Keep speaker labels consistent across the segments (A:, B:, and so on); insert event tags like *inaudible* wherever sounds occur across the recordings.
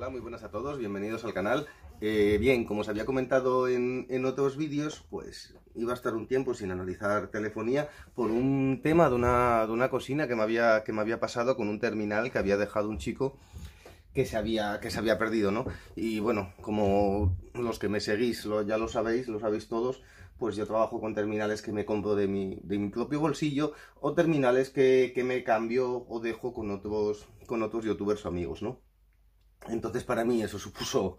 A: Hola, muy buenas a todos, bienvenidos al canal. Eh, bien, como os había comentado en, otros vídeos, pues iba a estar un tiempo sin analizar telefonía por un tema de una, de una cocina que me, había, pasado con un terminal que había dejado un chico que se había, que se había perdido, ¿no? Y bueno, como los que me seguís ya lo sabéis, lo sabéis todos, pues yo trabajo con terminales que me compro de mi, de mi propio bolsillo o terminales que, que, me cambio o dejo con otros, con otros youtubers o amigos, ¿no? Entonces para mí eso supuso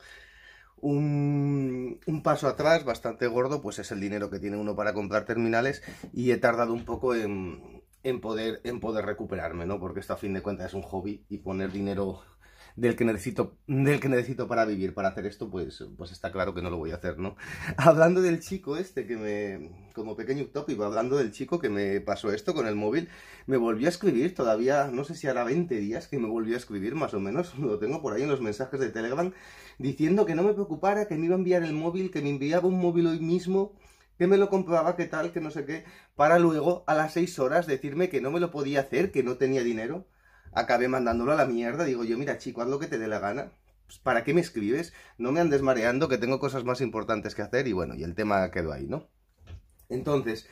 A: un, paso atrás bastante gordo, pues es el dinero que tiene uno para comprar terminales y he tardado un poco en, poder, en poder recuperarme, ¿no? Porque esto a fin de cuentas es un hobby y poner dinero del que necesito, del que necesito para vivir, para hacer esto, pues, pues está claro que no lo voy a hacer, ¿no? *laughs* Hablando del chico este que me, como pequeño utópico, hablando del chico que me pasó esto con el móvil, me volvió a escribir todavía, no sé si hará 20 días que me volvió a escribir más o menos, *laughs* lo tengo por ahí en los mensajes de Telegram, diciendo que no me preocupara, que me iba a enviar el móvil, que me enviaba un móvil hoy mismo, que me lo compraba, que tal, que no sé qué, para luego a las 6 horas decirme que no me lo podía hacer, que no tenía dinero acabé mandándolo a la mierda. Digo yo, mira chico, haz lo que te dé la gana. Pues, ¿Para qué me escribes? No me andes mareando que tengo cosas más importantes que hacer y bueno, y el tema quedó ahí, ¿no? Entonces,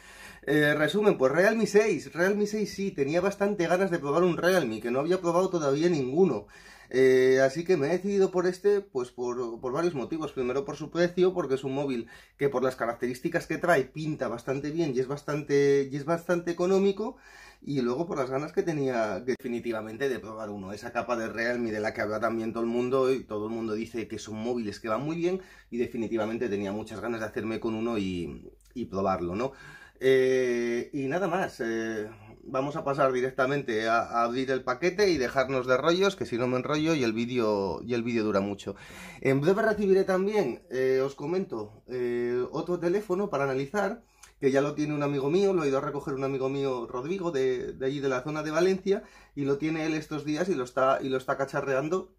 A: eh, resumen, pues Realme 6, Realme 6 sí, tenía bastante ganas de probar un Realme, que no había probado todavía ninguno. Eh, así que me he decidido por este, pues por, por, varios motivos. Primero por su precio, porque es un móvil que por las características que trae pinta bastante bien y es bastante, y es bastante económico y luego por las ganas que tenía definitivamente de probar uno. Esa capa de Realme de la que habla también todo el mundo y todo el mundo dice que son móviles que van muy bien y definitivamente tenía muchas ganas de hacerme con uno y, probarlo, ¿no? Eh, y nada más, eh, vamos a pasar directamente a, abrir el paquete y dejarnos de rollos, que si no me enrollo y el vídeo y el vídeo dura mucho. En breve recibiré también, eh, os comento, otro teléfono para analizar que ya lo tiene un amigo mío, lo ha ido a recoger un amigo mío, Rodrigo, de, de allí de la zona de Valencia, y lo tiene él estos días y lo está, y lo está cacharreando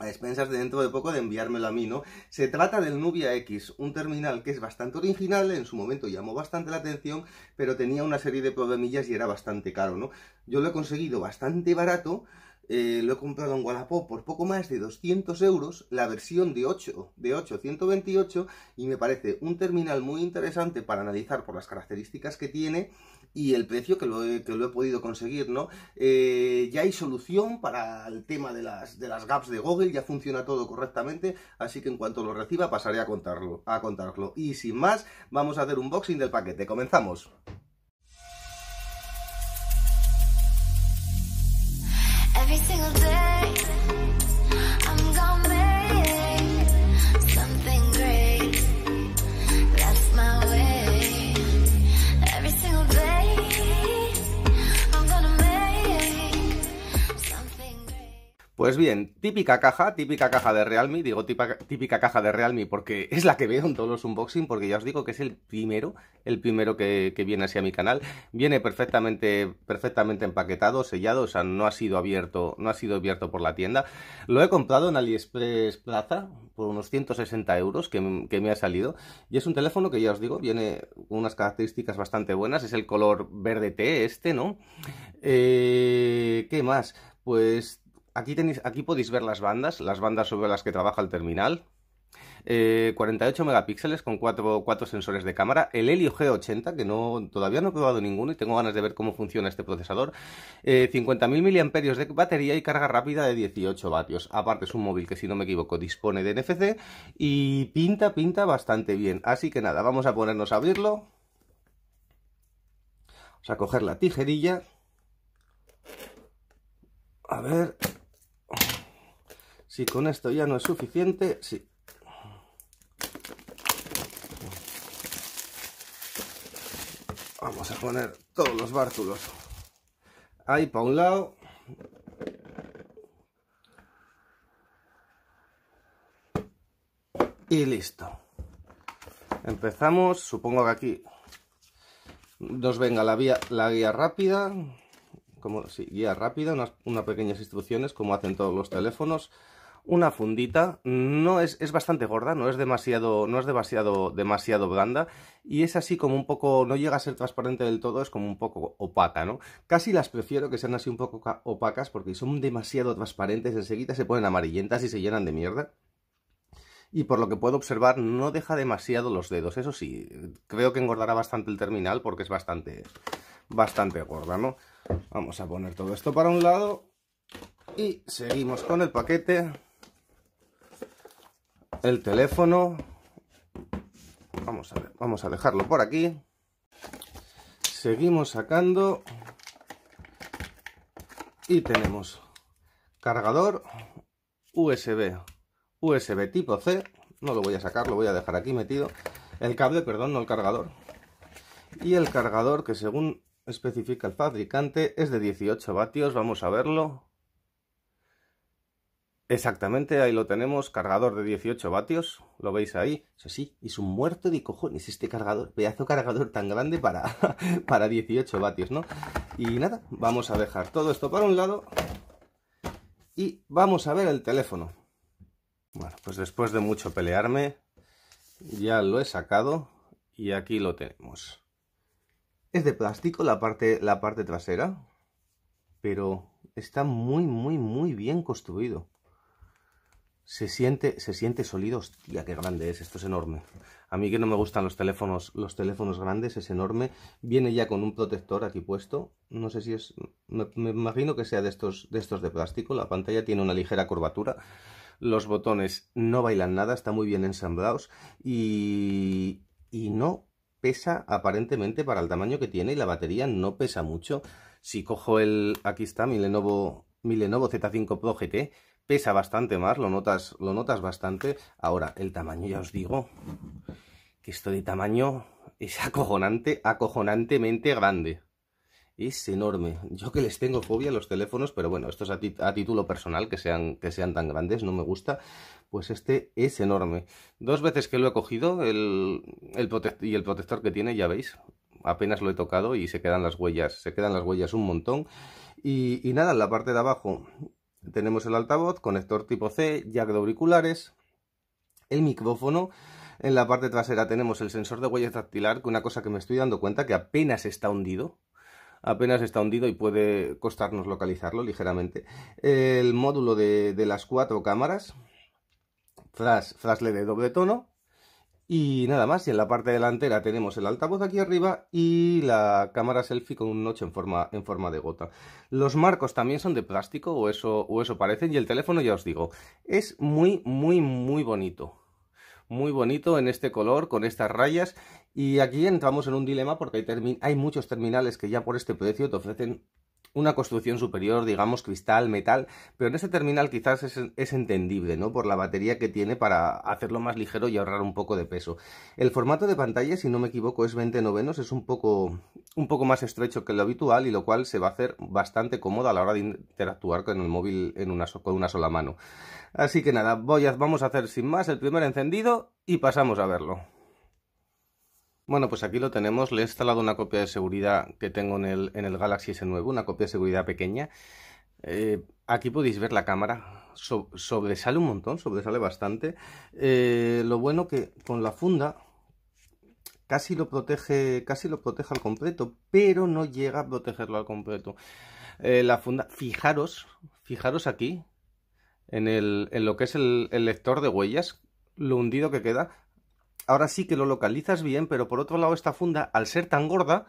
A: a expensas de dentro de poco de enviármelo a mí, ¿no? Se trata del Nubia X, un terminal que es bastante original, en su momento llamó bastante la atención, pero tenía una serie de problemillas y era bastante caro, ¿no? Yo lo he conseguido bastante barato, eh, lo he comprado en Wallapop por poco más de 200 euros, la versión de 8, de 8, 128, y me parece un terminal muy interesante para analizar por las características que tiene y el precio que lo he, podido conseguir, ¿no? Eh, ya hay solución para el tema de las, gaps de Google, ya funciona todo correctamente, así que en cuanto lo reciba pasaré a contarlo, a contarlo. Y sin más, vamos a hacer un unboxing del paquete. ¡Comenzamos! every single day Pues bien, típica caja, típica caja de Realme, digo típica, típica, caja de Realme porque *laughs* es la que veo en todos los unboxing, porque ya os digo que es el primero, el primero que, que viene hacia mi canal, viene perfectamente, perfectamente empaquetado, sellado, o sea, no ha sido abierto, no ha sido abierto por la tienda. Lo he comprado en AliExpress Plaza por unos 160 euros que, me ha salido y es un teléfono que ya os digo, viene con unas características bastante buenas, es el color verde té este, ¿no? Eh, ¿Qué más? Pues Aquí, tenéis, aquí podéis ver las bandas, las bandas sobre las que trabaja el terminal. 48 eh, megapíxeles con 4, sensores de cámara. El Helio G80, que todavía no he probado ninguno y tengo ganas de ver cómo funciona este procesador. 50.000 eh, miliamperios de batería y carga rápida de 18 vatios. Aparte es un móvil que, si no me equivoco, dispone de NFC y pinta, pinta bastante bien. Así que nada, vamos a ponernos a abrirlo. Vamos a coger la tijerilla. A ver, si con esto ya no es suficiente, sí. Vamos a poner todos los bártulos. Ahí para un lado. Y listo. Empezamos, supongo que aquí nos venga la, guía rápida, como sí, guía rápida, unas pequeñas instrucciones como hacen todos los teléfonos una fundita, no es, bastante gorda, no es demasiado, no es demasiado, demasiado blanda y es así como un poco, no llega a ser transparente del todo, es como un poco opaca, ¿no? Casi las prefiero que sean así un poco opacas porque son demasiado transparentes, enseguida se ponen amarillentas y se llenan de mierda y por lo que puedo observar no deja demasiado los dedos. Eso sí, creo que engordará bastante el terminal porque es bastante, bastante gorda, ¿no? Vamos a poner todo esto para un lado y seguimos con el paquete el teléfono. Vamos a ver, vamos a dejarlo por aquí. Seguimos sacando. Y tenemos cargador USB, USB tipo C. No lo voy a sacar, lo voy a dejar aquí metido. El cable, perdón, no el cargador. Y el cargador que según especifica el fabricante es de 18 vatios. Vamos a verlo. Exactamente, ahí lo tenemos, cargador de 18 vatios, lo veis ahí. Eso sí, es un muerto de cojones este cargador, pedazo cargador tan grande para, *laughs* para 18 vatios, ¿no? Y nada, vamos a dejar todo esto para un lado y vamos a ver el teléfono. Bueno, pues después de mucho pelearme, ya lo he sacado y aquí lo tenemos. Es de plástico la parte, la parte trasera, pero está muy, muy, muy bien construido. Se siente, se siente sólido. Hostia, qué grande es. Esto es enorme. A mí que no me gustan los teléfonos, los teléfonos grandes, es enorme. Viene ya con un protector aquí puesto. No sé si es... Me, imagino que sea de estos, de estos de plástico. La pantalla tiene una ligera curvatura los botones no bailan nada, están muy bien ensamblados y, y, no pesa aparentemente para el tamaño que tiene y la batería no pesa mucho. Si cojo el, aquí está mi Lenovo, mi Lenovo Z5 Pro GT, pesa bastante más, lo notas, lo notas bastante. Ahora, el tamaño, ya os digo, que esto de tamaño es acojonante, acojonantemente grande. Es enorme. Yo que les tengo fobia a los teléfonos, pero bueno, esto es a, título personal, que sean, que sean tan grandes, no me gusta. Pues este es enorme. Dos veces que lo he cogido, el, y el protector que tiene, ya veis, apenas lo he tocado y se quedan las huellas, se quedan las huellas un montón. y nada, en la parte de abajo tenemos el altavoz, conector tipo C, jack de auriculares, el micrófono. En la parte trasera tenemos el sensor de huella dactilar, que una cosa que me estoy dando cuenta que apenas está hundido. Apenas está hundido y puede costarnos localizarlo ligeramente. El módulo de, las cuatro cámaras, flash, flash LED de doble tono, y nada más, y en la parte delantera tenemos el altavoz aquí arriba y la cámara selfie con un noche en forma, en forma de gota. Los marcos también son de plástico, o eso, o eso parecen, y el teléfono ya os digo, es muy, muy, muy bonito. Muy bonito en este color, con estas rayas. Y aquí entramos en un dilema porque hay, hay muchos terminales que ya por este precio te ofrecen una construcción superior, digamos, cristal, metal, pero en este terminal quizás es, entendible, ¿no? Por la batería que tiene para hacerlo más ligero y ahorrar un poco de peso. El formato de pantalla, si no me equivoco, es 20 novenos, es un poco, un poco más estrecho que lo habitual y lo cual se va a hacer bastante cómodo a la hora de interactuar con el móvil con una sola mano. Así que nada, voy vamos a hacer sin más el primer encendido y pasamos a verlo. Bueno, pues aquí lo tenemos. Le he instalado una copia de seguridad que tengo en el, Galaxy S9, una copia de seguridad pequeña. Eh, aquí podéis ver la cámara. sobresale un montón, sobresale bastante. Eh, lo bueno que con la funda casi lo protege, casi lo protege al completo, pero no llega a protegerlo al completo. Eh, la funda, fijaros, fijaros aquí en, lo que es el, el lector de huellas, lo hundido que queda ahora sí que lo localizas bien, pero por otro lado esta funda, al ser tan gorda,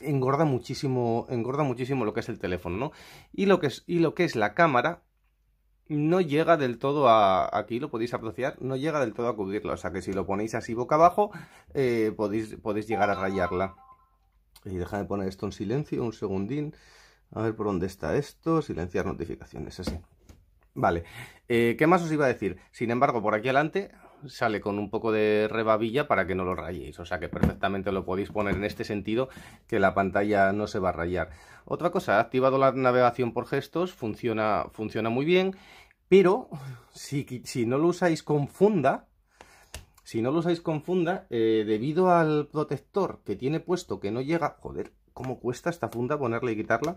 A: engorda muchísimo, engorda muchísimo lo que es el teléfono, ¿no? Y lo que es, y lo que es la cámara no llega del todo a, aquí lo podéis apreciar, no llega del todo a cubrirla, o sea que si lo ponéis así boca abajo eh, podéis, podéis llegar a rayarla. Y déjame poner esto en silencio un segundín, a ver por dónde está esto, silenciar notificaciones, así. Vale, eh, ¿qué más os iba a decir? Sin embargo, por aquí adelante sale con un poco de rebabilla para que no lo rayéis. O sea que perfectamente lo podéis poner en este sentido, que la pantalla no se va a rayar. Otra cosa, ha activado la navegación por gestos, funciona, funciona muy bien, pero si, si no lo usáis con funda, si no lo usáis con funda, eh, debido al protector que tiene puesto que no llega, joder, cómo cuesta esta funda ponerla y quitarla,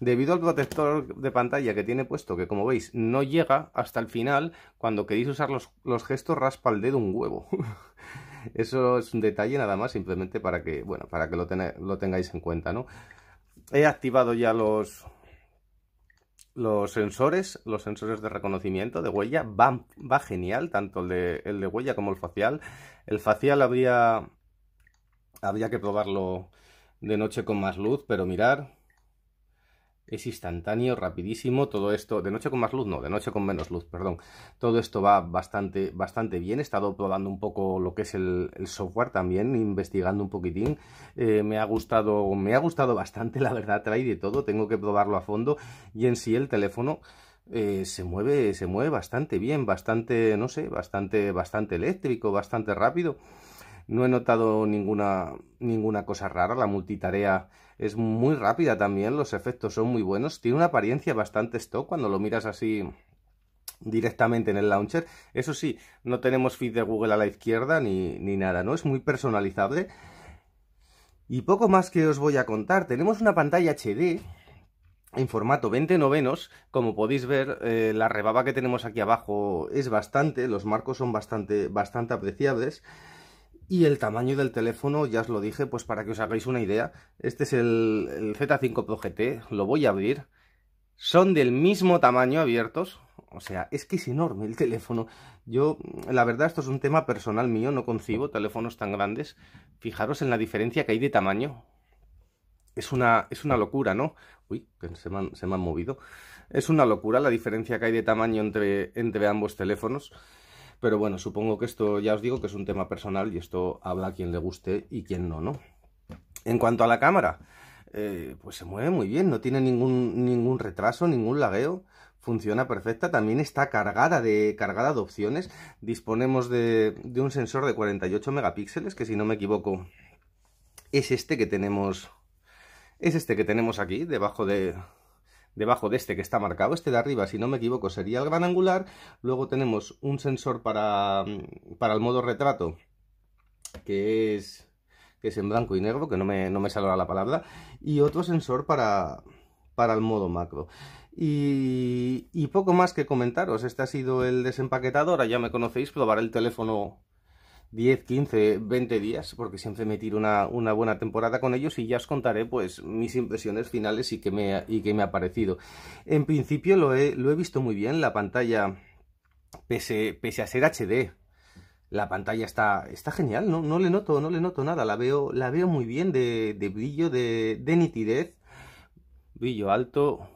A: debido al protector de pantalla que tiene puesto, que como veis no llega hasta el final, cuando queréis usar los, gestos raspa el dedo un huevo. *laughs* Eso es un detalle nada más, simplemente para que, bueno, para que lo, tengáis en cuenta, ¿no? He activado ya los, los sensores, los sensores de reconocimiento de huella, va genial, tanto el de, el de, huella como el facial. El facial habría, habría que probarlo de noche con más luz, pero mirar, es instantáneo, rapidísimo, todo esto, de noche con más luz, no, de noche con menos luz, perdón, todo esto va bastante, bastante bien, he estado probando un poco lo que es el, software también, investigando un poquitín, eh, me ha gustado, me ha gustado bastante, la verdad, trae de todo, tengo que probarlo a fondo, y en sí el teléfono... Eh, se mueve se mueve bastante bien bastante no sé bastante bastante eléctrico bastante rápido no he notado ninguna, cosa rara, la multitarea es muy rápida también, los efectos son muy buenos, tiene una apariencia bastante stock cuando lo miras así directamente en el launcher, eso sí, no tenemos feed de Google a la izquierda ni, nada, ¿no? Es muy personalizable y poco más que os voy a contar, tenemos una pantalla HD en formato 20 novenos, como podéis ver, eh, la rebaba que tenemos aquí abajo es bastante, los marcos son bastante, bastante apreciables y el tamaño del teléfono, ya os lo dije, pues para que os hagáis una idea. Este es el, Z5 Pro GT, lo voy a abrir. Son del mismo tamaño abiertos, o sea, es que es enorme el teléfono. Yo, la verdad, esto es un tema personal mío, no concibo teléfonos tan grandes. Fijaros en la diferencia que hay de tamaño. Es una, es una locura, ¿no? Uy, que se me, han, se han movido. Es una locura la diferencia que hay de tamaño entre, entre ambos teléfonos. Pero bueno, supongo que esto ya os digo que es un tema personal y esto habla a quien le guste y quien no, ¿no? En cuanto a la cámara, eh, pues se mueve muy bien, no tiene ningún, ningún retraso, ningún lagueo, funciona perfecta, también está cargada de, cargada de opciones, disponemos de, de un sensor de 48 megapíxeles, que si no me equivoco es este que tenemos, es este que tenemos aquí, debajo de, debajo de este que está marcado. Este de arriba, si no me equivoco, sería el gran angular. Luego tenemos un sensor para, mm, el modo retrato, que es, que es en blanco y negro, que no me, no la palabra. Y otro sensor para, para el modo macro. Y, poco más que comentaros. Este ha sido el desempaquetador. Ya me conocéis, probar el teléfono 10, 15, 20 días, porque siempre me tiro una, buena temporada con ellos y ya os contaré pues mis impresiones finales y qué me, y que me ha parecido. En principio lo he, lo he visto muy bien, la pantalla, pese, a ser HD, la pantalla está, está genial, no, no le noto, no le noto nada, la veo, la veo muy bien de, brillo, de nitidez, brillo alto,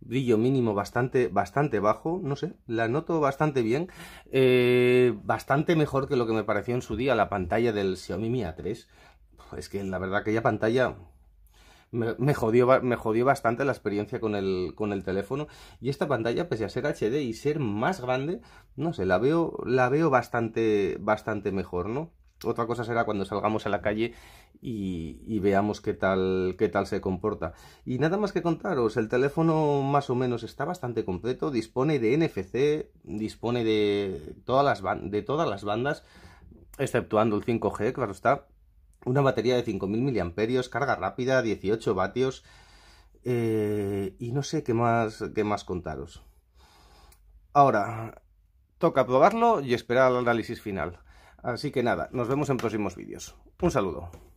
A: brillo mínimo bastante, bastante bajo, no sé, la noto bastante bien, eh, bastante mejor que lo que me pareció en su día la pantalla del Xiaomi Mi A3. Es que la verdad aquella pantalla me, me, jodió, me jodió bastante la experiencia con el, con el teléfono y esta pantalla, pese a ser HD y ser más grande, no sé, la veo, la veo bastante, bastante mejor, ¿no? otra cosa será cuando salgamos a la calle y, veamos qué tal, qué tal se comporta. Y nada más que contaros, el teléfono más o menos está bastante completo, dispone de NFC, dispone de todas las, de todas las bandas, exceptuando el 5G, claro está, una batería de 5.000 mAh, carga rápida, 18 vatios, eh, y no sé qué más, qué más contaros. Ahora, toca probarlo y esperar al análisis final. Así que nada, nos vemos en próximos vídeos. Un saludo.